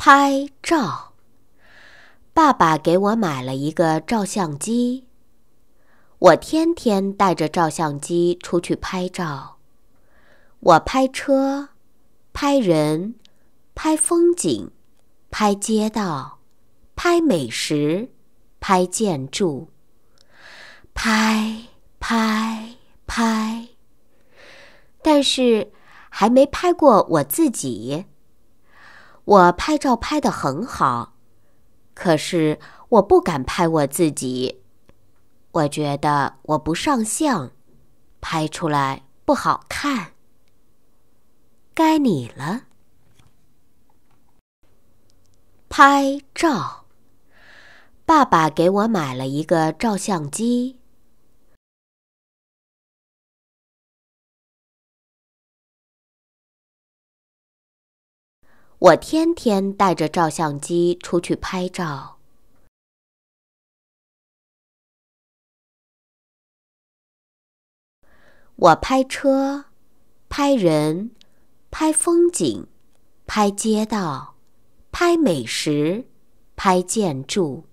拍照。爸爸给我买了一个照相机，我天天带着照相机出去拍照。我拍车，拍人，拍风景，拍街道，拍美食，拍建筑，拍拍拍。但是还没拍过我自己。我拍照拍的很好，可是我不敢拍我自己，我觉得我不上相，拍出来不好看。该你了，拍照。爸爸给我买了一个照相机。我天天带着照相机出去拍照。我拍车，拍人，拍风景，拍街道，拍美食，拍建筑。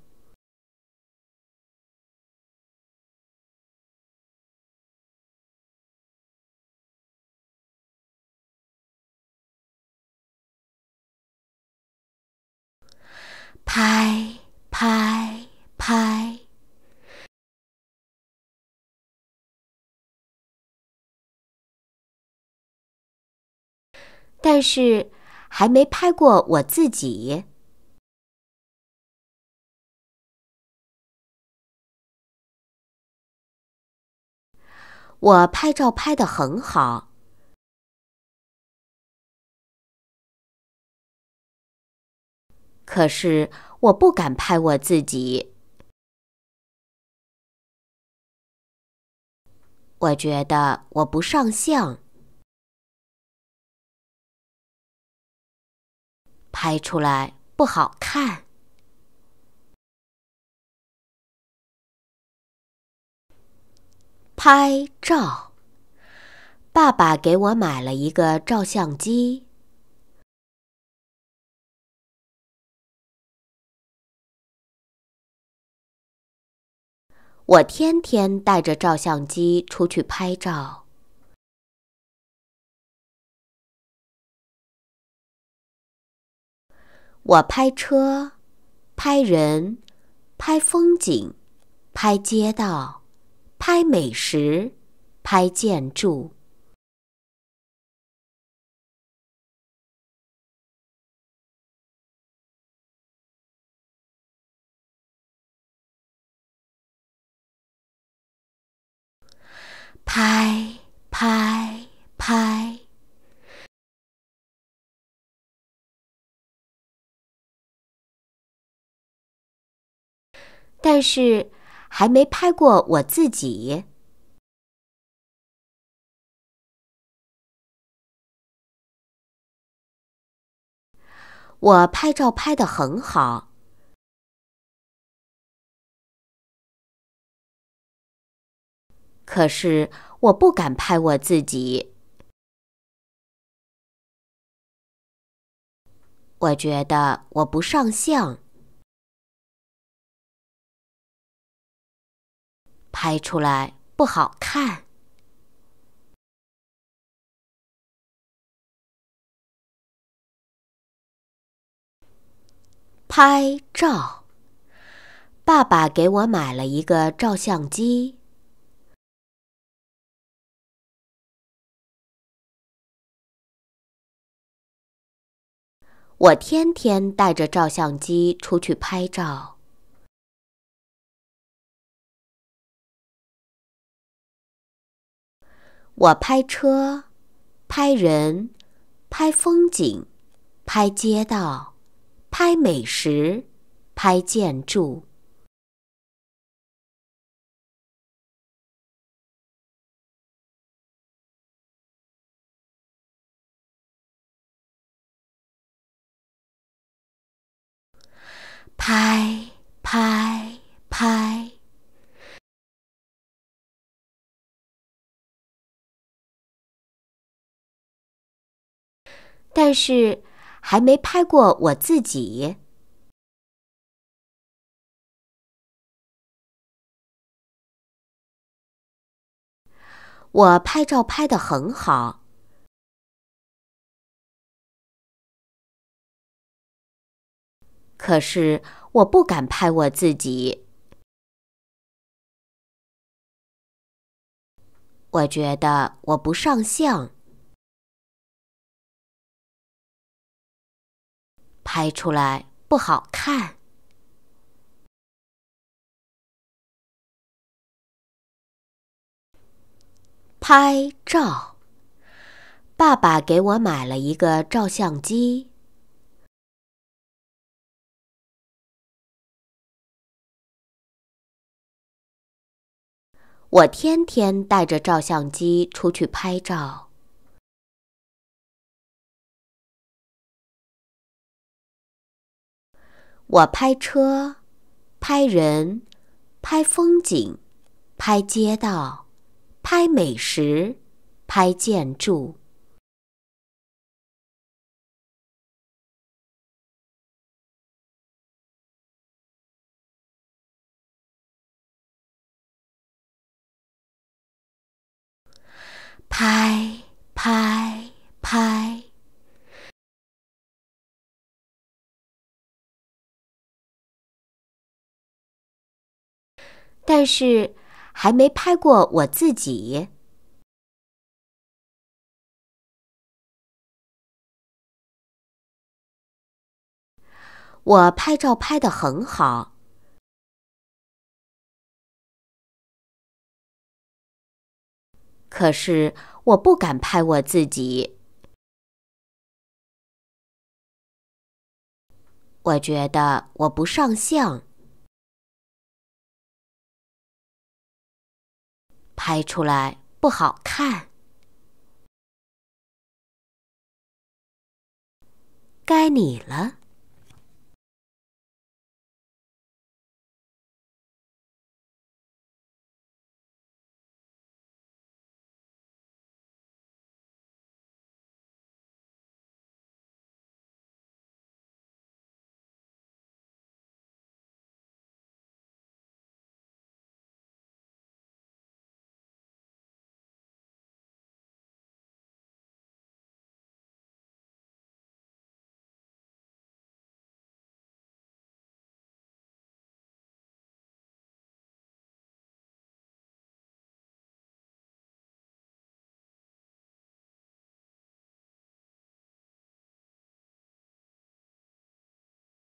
拍拍拍！但是还没拍过我自己。我拍照拍的很好。可是我不敢拍我自己，我觉得我不上相，拍出来不好看。拍照，爸爸给我买了一个照相机。我天天带着照相机出去拍照。我拍车，拍人，拍风景，拍街道，拍美食，拍建筑。拍拍拍，但是还没拍过我自己。我拍照拍的很好。可是我不敢拍我自己，我觉得我不上相，拍出来不好看。拍照，爸爸给我买了一个照相机。我天天带着照相机出去拍照，我拍车，拍人，拍风景，拍街道，拍美食，拍建筑。拍拍拍！但是还没拍过我自己。我拍照拍的很好。可是我不敢拍我自己，我觉得我不上相，拍出来不好看。拍照，爸爸给我买了一个照相机。我天天带着照相机出去拍照。我拍车，拍人，拍风景，拍街道，拍美食，拍建筑。拍拍拍！但是还没拍过我自己。我拍照拍的很好。可是我不敢拍我自己，我觉得我不上相，拍出来不好看。该你了。